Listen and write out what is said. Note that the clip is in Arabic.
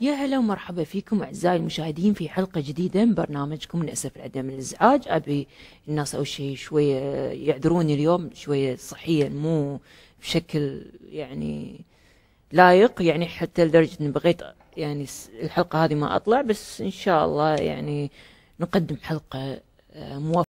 يا هلا ومرحبا فيكم اعزائي المشاهدين في حلقه جديده من برنامجكم للاسف عدم الازعاج ابي الناس اول شيء شويه يعذروني اليوم شويه صحيا مو بشكل يعني لايق يعني حتى لدرجه اني بغيت يعني الحلقه هذه ما اطلع بس ان شاء الله يعني نقدم حلقه آه، موفقه